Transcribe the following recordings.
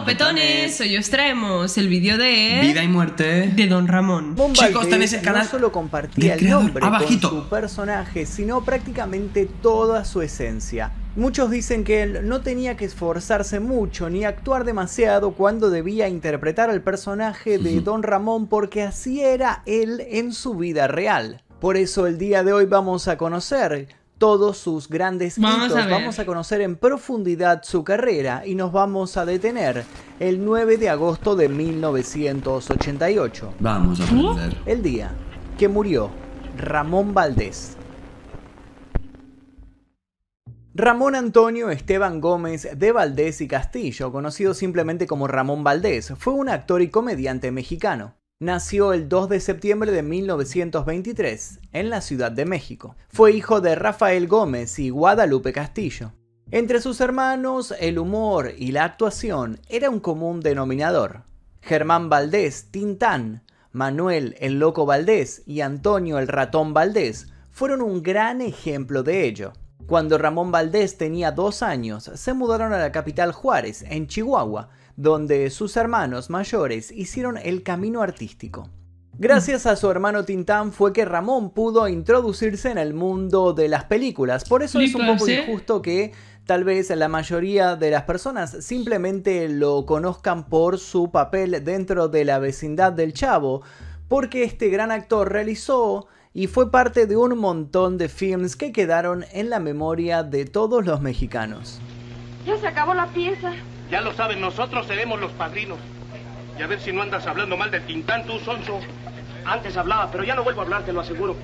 guapetones! Hoy os traemos el vídeo de... Vida y muerte de Don Ramón. Chicos, no solo compartía el nombre abajito. su personaje, sino prácticamente toda su esencia. Muchos dicen que él no tenía que esforzarse mucho ni actuar demasiado cuando debía interpretar al personaje de Don Ramón porque así era él en su vida real. Por eso el día de hoy vamos a conocer todos sus grandes hitos. vamos a conocer en profundidad su carrera y nos vamos a detener el 9 de agosto de 1988. Vamos a aprender. El día que murió Ramón Valdés. Ramón Antonio Esteban Gómez de Valdés y Castillo, conocido simplemente como Ramón Valdés, fue un actor y comediante mexicano. Nació el 2 de septiembre de 1923 en la Ciudad de México. Fue hijo de Rafael Gómez y Guadalupe Castillo. Entre sus hermanos, el humor y la actuación era un común denominador. Germán Valdés Tintán, Manuel el Loco Valdés y Antonio el Ratón Valdés fueron un gran ejemplo de ello. Cuando Ramón Valdés tenía dos años, se mudaron a la capital Juárez, en Chihuahua, donde sus hermanos mayores hicieron el camino artístico. Gracias a su hermano Tintán fue que Ramón pudo introducirse en el mundo de las películas. Por eso es un poco ¿eh? injusto que tal vez la mayoría de las personas simplemente lo conozcan por su papel dentro de la vecindad del Chavo, porque este gran actor realizó y fue parte de un montón de films que quedaron en la memoria de todos los mexicanos. Ya se acabó la pieza. Ya lo saben, nosotros seremos los padrinos. Y a ver si no andas hablando mal de Tintán, tú, Sonso. Antes hablaba, pero ya no vuelvo a hablar, te lo aseguro.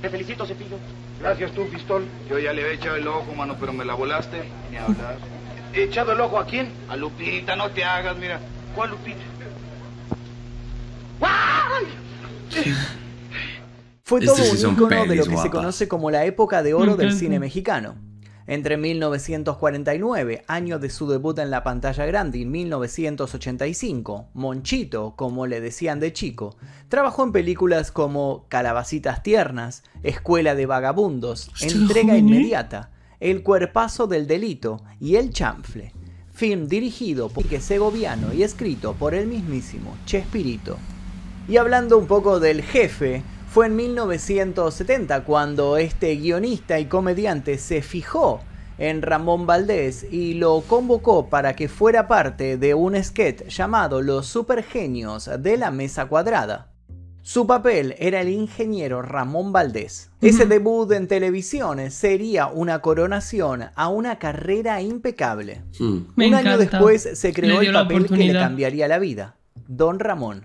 Te felicito, Cepillo. Gracias tú, Pistol. Yo ya le he echado el ojo, mano, pero me la volaste. Ni hablar. ¿He echado el ojo a quién? A Lupita, no te hagas, mira. ¿Cuál Lupita? ¡Ay! fue este todo un ícono de lo que se conoce como la época de oro del cine mexicano. Entre 1949, año de su debut en la pantalla grande, y 1985, Monchito, como le decían de chico, trabajó en películas como Calabacitas Tiernas, Escuela de Vagabundos, este Entrega ¿eh? Inmediata, El Cuerpazo del Delito y El Chanfle. Film dirigido por Quique Segoviano y escrito por el mismísimo Chespirito. Y hablando un poco del jefe, fue en 1970 cuando este guionista y comediante se fijó en Ramón Valdés y lo convocó para que fuera parte de un sketch llamado Los Supergenios de la Mesa Cuadrada. Su papel era el ingeniero Ramón Valdés. Ese debut en televisión sería una coronación a una carrera impecable. Mm. Un año después se creó el papel que le cambiaría la vida, Don Ramón.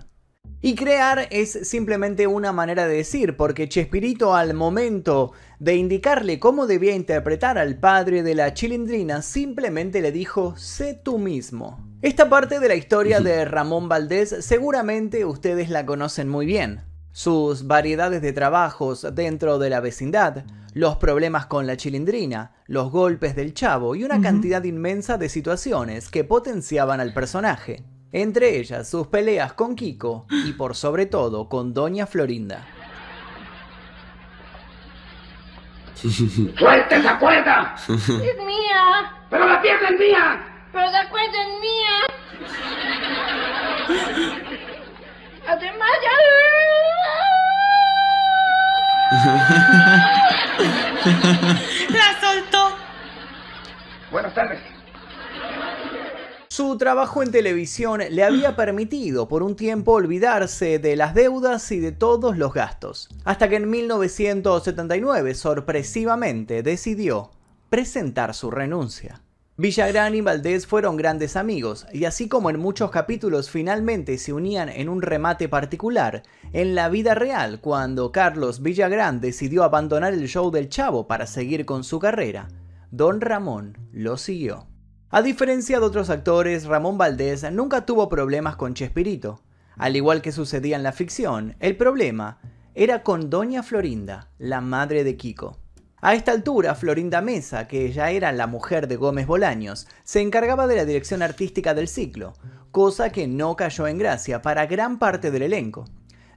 Y crear es simplemente una manera de decir, porque Chespirito al momento de indicarle cómo debía interpretar al padre de la chilindrina, simplemente le dijo, sé tú mismo. Esta parte de la historia de Ramón Valdés seguramente ustedes la conocen muy bien. Sus variedades de trabajos dentro de la vecindad, los problemas con la chilindrina, los golpes del chavo y una cantidad inmensa de situaciones que potenciaban al personaje. Entre ellas sus peleas con Kiko y por sobre todo con Doña Florinda. ¡Suelta esa cuerda! ¡Es mía! ¡Pero la pierna es mía! ¡Pero la cuerda es mía! Además ya... ¡La soltó! Buenas tardes. Su trabajo en televisión le había ah. permitido por un tiempo olvidarse de las deudas y de todos los gastos, hasta que en 1979 sorpresivamente decidió presentar su renuncia. Villagrán y Valdés fueron grandes amigos, y así como en muchos capítulos finalmente se unían en un remate particular, en la vida real, cuando Carlos Villagrán decidió abandonar el show del Chavo para seguir con su carrera, Don Ramón lo siguió. A diferencia de otros actores, Ramón Valdés nunca tuvo problemas con Chespirito. Al igual que sucedía en la ficción, el problema era con Doña Florinda, la madre de Kiko. A esta altura, Florinda Mesa, que ya era la mujer de Gómez Bolaños, se encargaba de la dirección artística del ciclo, cosa que no cayó en gracia para gran parte del elenco.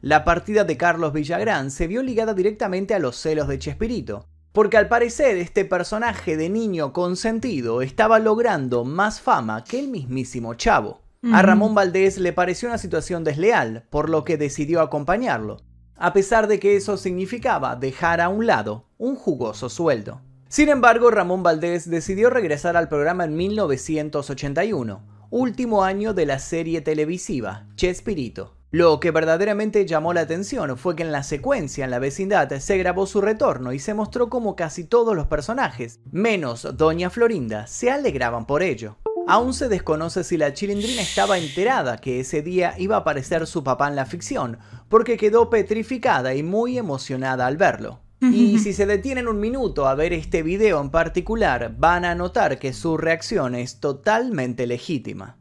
La partida de Carlos Villagrán se vio ligada directamente a los celos de Chespirito, porque al parecer este personaje de niño consentido estaba logrando más fama que el mismísimo Chavo. A Ramón Valdés le pareció una situación desleal, por lo que decidió acompañarlo, a pesar de que eso significaba dejar a un lado un jugoso sueldo. Sin embargo, Ramón Valdés decidió regresar al programa en 1981, último año de la serie televisiva Chespirito. Lo que verdaderamente llamó la atención fue que en la secuencia en la vecindad se grabó su retorno y se mostró como casi todos los personajes, menos Doña Florinda, se alegraban por ello. Aún se desconoce si la chilindrina estaba enterada que ese día iba a aparecer su papá en la ficción, porque quedó petrificada y muy emocionada al verlo. Y si se detienen un minuto a ver este video en particular, van a notar que su reacción es totalmente legítima.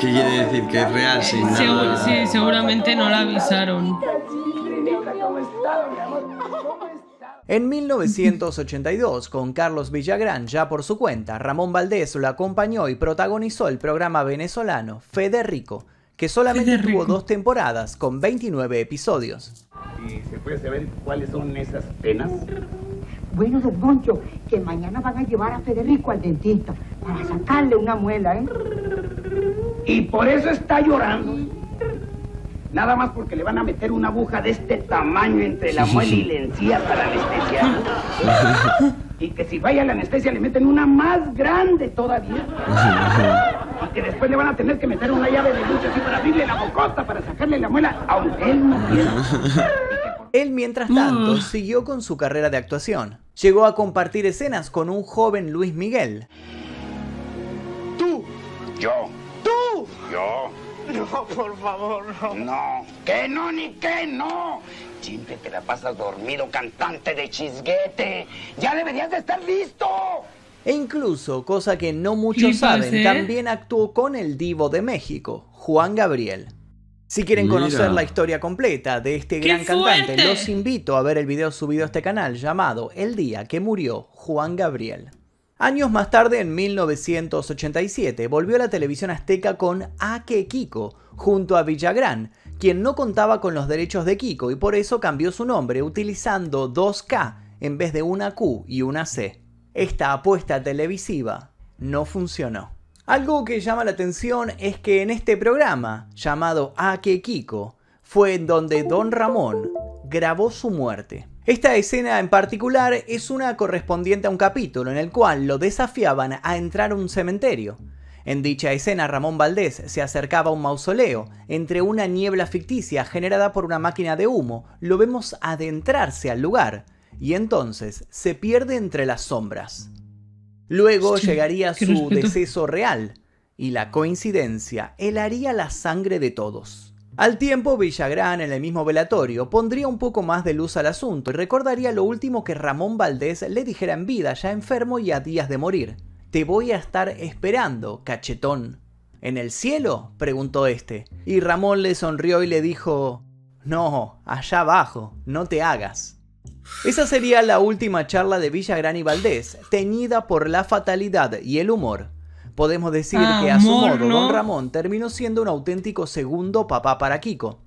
¿Qué quiere decir? Que es real, sin Sí, seguramente no la avisaron. En 1982, con Carlos Villagrán ya por su cuenta, Ramón Valdés lo acompañó y protagonizó el programa venezolano Federico, que solamente tuvo dos temporadas con 29 episodios. ¿Y se puede saber cuáles son esas penas? Bueno, don Moncho, que mañana van a llevar a Federico al dentista para sacarle una muela, ¿eh? Y por eso está llorando. Nada más porque le van a meter una aguja de este tamaño entre la muela y la encía para anestesiar. Y que si vaya la anestesia le meten una más grande todavía. Y que después le van a tener que meter una llave de lucha así para abrirle la bocota, para sacarle la muela, aunque él no quiera. Él, mientras tanto, siguió con su carrera de actuación. Llegó a compartir escenas con un joven Luis Miguel. Tú. Yo. Yo. No, por favor, no. No, que no ni que no. Siempre te la pasas dormido, cantante de chisguete. Ya deberías de estar listo. E incluso, cosa que no muchos saben, también actuó con el divo de México, Juan Gabriel. Si quieren conocer la historia completa de este gran cantante, los invito a ver el video subido a este canal llamado El día que murió Juan Gabriel. Años más tarde, en 1987, volvió a la televisión azteca con Ake Kiko, junto a Villagrán, quien no contaba con los derechos de Kiko y por eso cambió su nombre utilizando 2K en vez de una Q y una C. Esta apuesta televisiva no funcionó. Algo que llama la atención es que en este programa, llamado Ake Kiko, fue en donde Don Ramón grabó su muerte. Esta escena en particular es una correspondiente a un capítulo en el cual lo desafiaban a entrar a un cementerio. En dicha escena, Ramón Valdés se acercaba a un mausoleo. Entre una niebla ficticia generada por una máquina de humo, lo vemos adentrarse al lugar, y entonces se pierde entre las sombras. Luego llegaría su deceso real, y la coincidencia helaría la sangre de todos. Al tiempo, Villagrán en el mismo velatorio pondría un poco más de luz al asunto y recordaría lo último que Ramón Valdés le dijera en vida, ya enfermo y a días de morir. Te voy a estar esperando, cachetón. ¿En el cielo? preguntó este. Y Ramón le sonrió y le dijo, No, allá abajo, no te hagas. Esa sería la última charla de Villagrán y Valdés, teñida por la fatalidad y el humor. Podemos decir que a su modo Don Ramón terminó siendo un auténtico segundo papá para Kiko.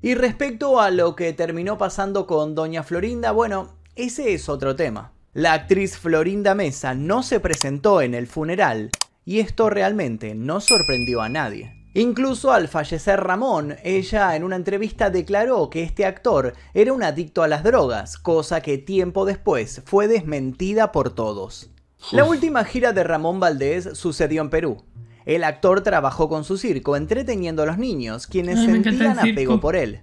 Y respecto a lo que terminó pasando con Doña Florinda, bueno, ese es otro tema. La actriz Florinda Mesa no se presentó en el funeral y esto realmente no sorprendió a nadie. Incluso al fallecer Ramón, ella en una entrevista declaró que este actor era un adicto a las drogas, cosa que tiempo después fue desmentida por todos. La última gira de Ramón Valdés sucedió en Perú. El actor trabajó con su circo entreteniendo a los niños, quienes sentían apego por él.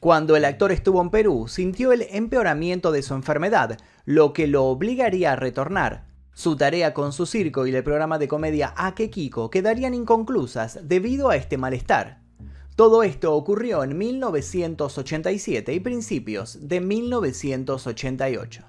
Cuando el actor estuvo en Perú, sintió el empeoramiento de su enfermedad, lo que lo obligaría a retornar. Su tarea con su circo y el programa de comedia Ake Kiko quedarían inconclusas debido a este malestar. Todo esto ocurrió en 1987 y principios de 1988.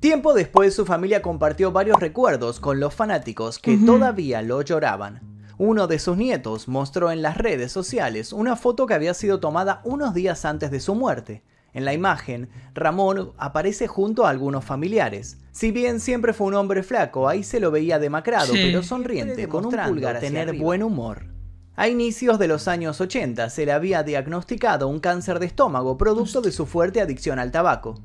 Tiempo después su familia compartió varios recuerdos con los fanáticos que todavía lo lloraban. Uno de sus nietos mostró en las redes sociales una foto que había sido tomada unos días antes de su muerte. En la imagen, Ramón aparece junto a algunos familiares. Si bien siempre fue un hombre flaco, ahí se lo veía demacrado, pero sonriente, con un pulgar tener buen humor. A inicios de los años 80 se le había diagnosticado un cáncer de estómago producto de su fuerte adicción al tabaco.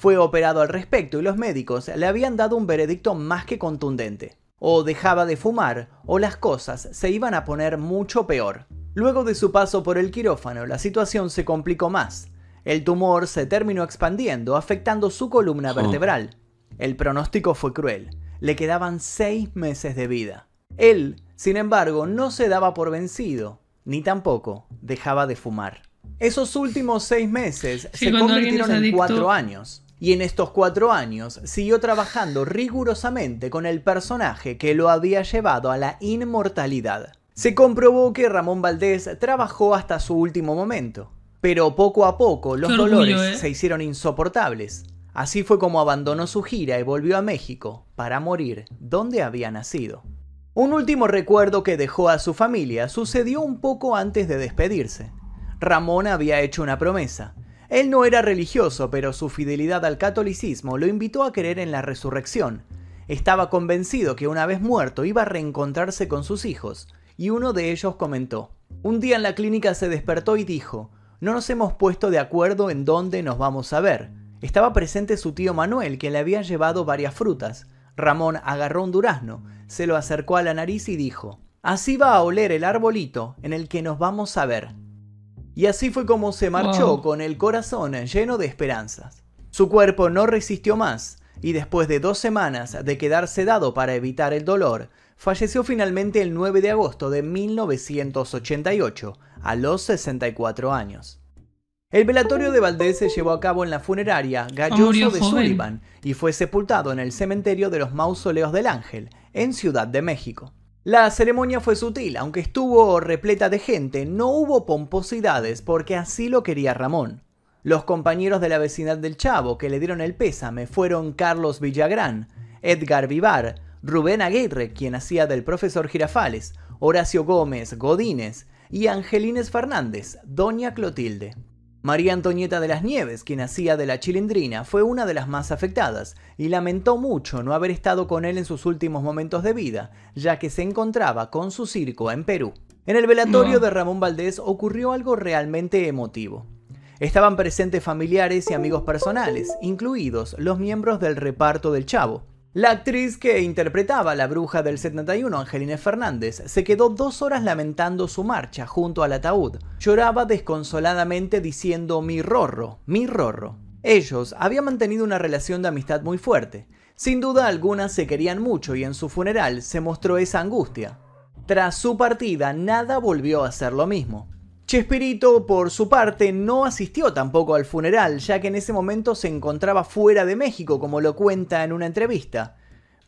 Fue operado al respecto y los médicos le habían dado un veredicto más que contundente. O dejaba de fumar, o las cosas se iban a poner mucho peor. Luego de su paso por el quirófano, la situación se complicó más. El tumor se terminó expandiendo, afectando su columna vertebral. El pronóstico fue cruel. Le quedaban seis meses de vida. Él, sin embargo, no se daba por vencido, ni tampoco dejaba de fumar. Esos últimos seis meses se convirtieron en cuatro años y en estos cuatro años siguió trabajando rigurosamente con el personaje que lo había llevado a la inmortalidad. Se comprobó que Ramón Valdés trabajó hasta su último momento, pero poco a poco los dolores ¿eh? se hicieron insoportables. Así fue como abandonó su gira y volvió a México para morir donde había nacido. Un último recuerdo que dejó a su familia sucedió un poco antes de despedirse. Ramón había hecho una promesa, él no era religioso, pero su fidelidad al catolicismo lo invitó a creer en la resurrección. Estaba convencido que una vez muerto iba a reencontrarse con sus hijos, y uno de ellos comentó, un día en la clínica se despertó y dijo, no nos hemos puesto de acuerdo en dónde nos vamos a ver. Estaba presente su tío Manuel, que le había llevado varias frutas. Ramón agarró un durazno, se lo acercó a la nariz y dijo, así va a oler el arbolito en el que nos vamos a ver. Y así fue como se marchó con el corazón lleno de esperanzas. Su cuerpo no resistió más, y después de dos semanas de quedarse dado para evitar el dolor, falleció finalmente el 9 de agosto de 1988, a los 64 años. El velatorio de Valdés se llevó a cabo en la funeraria ah, Galloso de Sullivan y fue sepultado en el cementerio de los Mausoleos del Ángel, en Ciudad de México. La ceremonia fue sutil, aunque estuvo repleta de gente, no hubo pomposidades porque así lo quería Ramón. Los compañeros de la vecindad del Chavo que le dieron el pésame fueron Carlos Villagrán, Edgar Vivar, Rubén Aguirre, quien hacía del profesor Girafales, Horacio Gómez Godínez y Angelines Fernández, Doña Clotilde. María Antonieta de las Nieves, quien hacía de la chilindrina, fue una de las más afectadas y lamentó mucho no haber estado con él en sus últimos momentos de vida, ya que se encontraba con su circo en Perú. En el velatorio de Ramón Valdés ocurrió algo realmente emotivo. Estaban presentes familiares y amigos personales, incluidos los miembros del reparto del Chavo, la actriz que interpretaba a la bruja del 71, Angelina Fernández, se quedó dos horas lamentando su marcha junto al ataúd. Lloraba desconsoladamente diciendo mi rorro, mi rorro. Ellos habían mantenido una relación de amistad muy fuerte. Sin duda alguna se querían mucho y en su funeral se mostró esa angustia. Tras su partida, nada volvió a ser lo mismo. Chespirito, por su parte, no asistió tampoco al funeral, ya que en ese momento se encontraba fuera de México, como lo cuenta en una entrevista.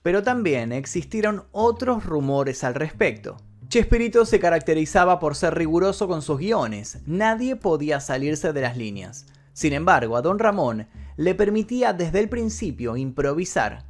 Pero también existieron otros rumores al respecto. Chespirito se caracterizaba por ser riguroso con sus guiones, nadie podía salirse de las líneas. Sin embargo, a Don Ramón le permitía desde el principio improvisar.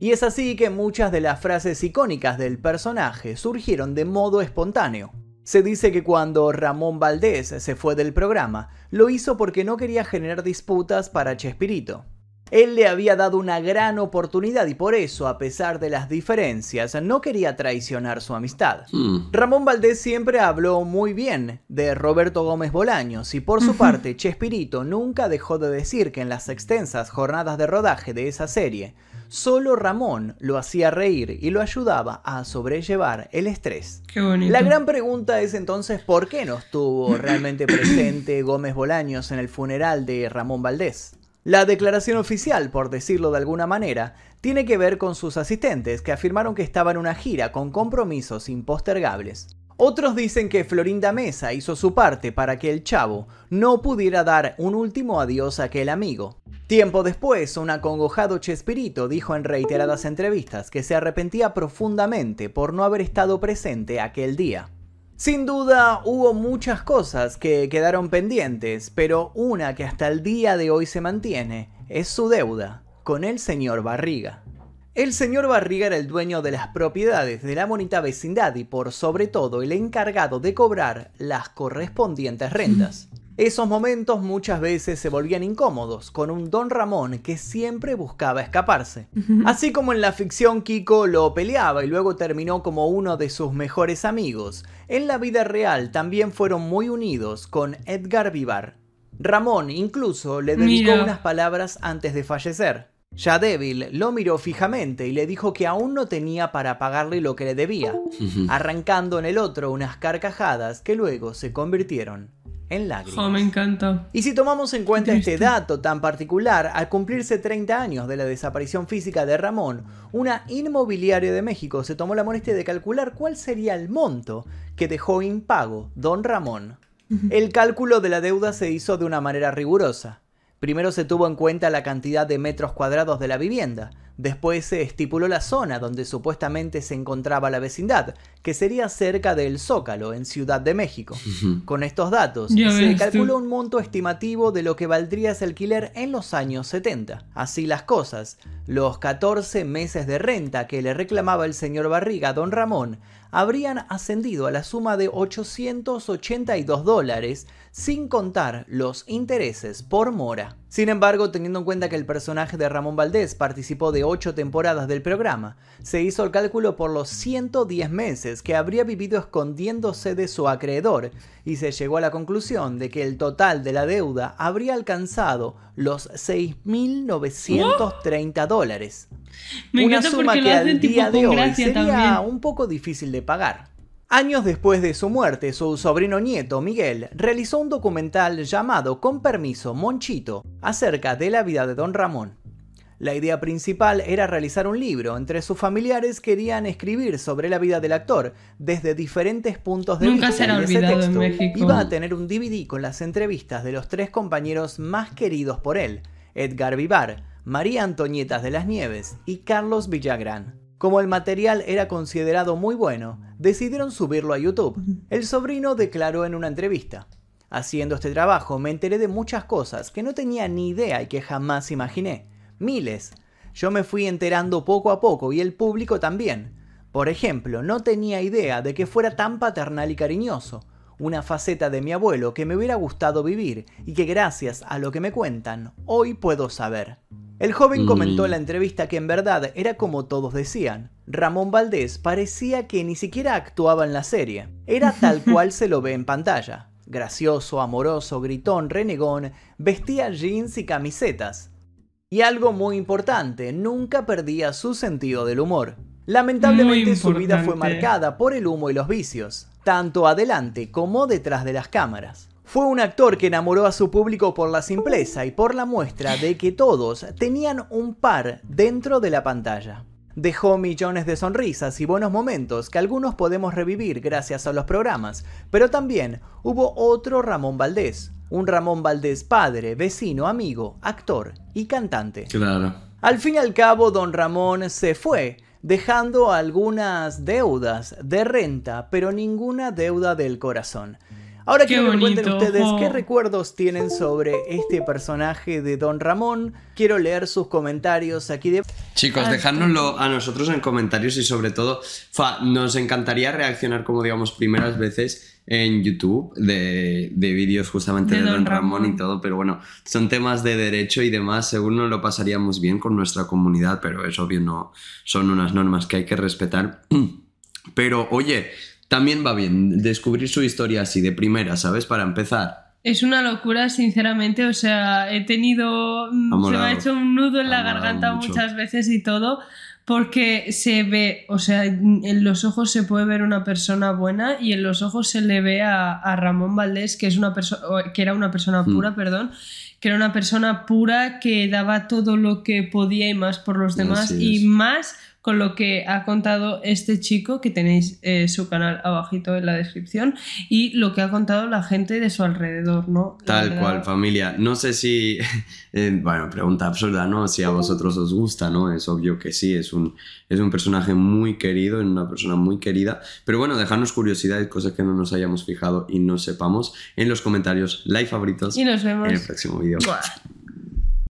Y es así que muchas de las frases icónicas del personaje surgieron de modo espontáneo. Se dice que cuando Ramón Valdés se fue del programa, lo hizo porque no quería generar disputas para Chespirito. Él le había dado una gran oportunidad y por eso, a pesar de las diferencias, no quería traicionar su amistad. Hmm. Ramón Valdés siempre habló muy bien de Roberto Gómez Bolaños y por su parte, Chespirito nunca dejó de decir que en las extensas jornadas de rodaje de esa serie, Solo Ramón lo hacía reír y lo ayudaba a sobrellevar el estrés. La gran pregunta es entonces por qué no estuvo realmente presente Gómez Bolaños en el funeral de Ramón Valdés. La declaración oficial, por decirlo de alguna manera, tiene que ver con sus asistentes, que afirmaron que estaba en una gira con compromisos impostergables. Otros dicen que Florinda Mesa hizo su parte para que el chavo no pudiera dar un último adiós a aquel amigo, Tiempo después, un acongojado Chespirito dijo en reiteradas entrevistas que se arrepentía profundamente por no haber estado presente aquel día. Sin duda hubo muchas cosas que quedaron pendientes, pero una que hasta el día de hoy se mantiene es su deuda con el señor Barriga. El señor Barriga era el dueño de las propiedades de la bonita vecindad y por sobre todo el encargado de cobrar las correspondientes rentas. Esos momentos muchas veces se volvían incómodos, con un Don Ramón que siempre buscaba escaparse. Así como en la ficción Kiko lo peleaba y luego terminó como uno de sus mejores amigos, en la vida real también fueron muy unidos con Edgar Vivar. Ramón incluso le dedicó unas palabras antes de fallecer. Ya débil, lo miró fijamente y le dijo que aún no tenía para pagarle lo que le debía, arrancando en el otro unas carcajadas que luego se convirtieron en Oh, me encanta. Y si tomamos en cuenta este dato tan particular, al cumplirse 30 años de la desaparición física de Ramón, una inmobiliaria de México se tomó la molestia de calcular cuál sería el monto que dejó impago don Ramón. El cálculo de la deuda se hizo de una manera rigurosa. Primero se tuvo en cuenta la cantidad de metros cuadrados de la vivienda, Después se estipuló la zona donde supuestamente se encontraba la vecindad, que sería cerca del Zócalo, en Ciudad de México. Con estos datos, se calculó un monto estimativo de lo que valdría ese alquiler en los años 70. Así las cosas, los 14 meses de renta que le reclamaba el señor Barriga a don Ramón habrían ascendido a la suma de 882 dólares, sin contar los intereses por mora. Sin embargo, teniendo en cuenta que el personaje de Ramón Valdés participó de ocho temporadas del programa, se hizo el cálculo por los 110 meses que habría vivido escondiéndose de su acreedor y se llegó a la conclusión de que el total de la deuda habría alcanzado los 6.930 dólares. Una suma que al día de hoy sería un poco difícil de pagar. Años después de su muerte, su sobrino nieto, Miguel, realizó un documental llamado Con permiso, Monchito, acerca de la vida de don Ramón. La idea principal era realizar un libro. Entre sus familiares querían escribir sobre la vida del actor desde diferentes puntos de vista. Nunca olvidado en México. Iba a tener un DVD con las entrevistas de los tres compañeros más queridos por él: Edgar Vivar, María Antoñetas de las Nieves y Carlos Villagrán. Como el material era considerado muy bueno, decidieron subirlo a YouTube. El sobrino declaró en una entrevista, Haciendo este trabajo me enteré de muchas cosas que no tenía ni idea y que jamás imaginé miles. Yo me fui enterando poco a poco y el público también. Por ejemplo, no tenía idea de que fuera tan paternal y cariñoso, una faceta de mi abuelo que me hubiera gustado vivir y que gracias a lo que me cuentan, hoy puedo saber. El joven comentó en mm. la entrevista que en verdad era como todos decían. Ramón Valdés parecía que ni siquiera actuaba en la serie. Era tal cual se lo ve en pantalla. Gracioso, amoroso, gritón, renegón, vestía jeans y camisetas. Y algo muy importante, nunca perdía su sentido del humor. Lamentablemente su vida fue marcada por el humo y los vicios, tanto adelante como detrás de las cámaras. Fue un actor que enamoró a su público por la simpleza y por la muestra de que todos tenían un par dentro de la pantalla. Dejó millones de sonrisas y buenos momentos que algunos podemos revivir gracias a los programas, pero también hubo otro Ramón Valdés, un Ramón Valdés padre, vecino, amigo, actor y cantante. Claro. Al fin y al cabo, don Ramón se fue, dejando algunas deudas de renta, pero ninguna deuda del corazón. Ahora quiero que me cuenten ustedes qué recuerdos tienen sobre este personaje de Don Ramón. Quiero leer sus comentarios aquí de. Chicos, dejárnoslo a nosotros en comentarios y sobre todo, fa, nos encantaría reaccionar como digamos primeras veces en YouTube de, de vídeos justamente de, Don, Ramón, y todo, pero bueno, son temas de derecho y demás, según no lo pasaríamos bien con nuestra comunidad, pero es obvio, no son unas normas que hay que respetar. Pero oye, también va bien descubrir su historia así de primera, ¿sabes? Para empezar. Es una locura, sinceramente. O sea, he tenido. Mm, se me ha hecho un nudo en la garganta muchas veces y todo porque se ve, o sea, en los ojos se puede ver una persona buena y en los ojos se le ve a, a Ramón Valdés, que, es una que era una persona hmm. pura, perdón, que era una persona pura que daba todo lo que podía y más por los demás y más con lo que ha contado este chico, que tenéis eh, su canal abajito en la descripción, y lo que ha contado la gente de su alrededor, ¿no? Tal cual, familia. No sé si, eh, bueno, pregunta absurda, ¿no? Si a vosotros os gusta, ¿no? Es obvio que sí, es un, es un personaje muy querido, una persona muy querida, pero bueno, dejadnos curiosidades, cosas que no nos hayamos fijado y no sepamos en los comentarios, like favoritos. Y nos vemos en el próximo vídeo.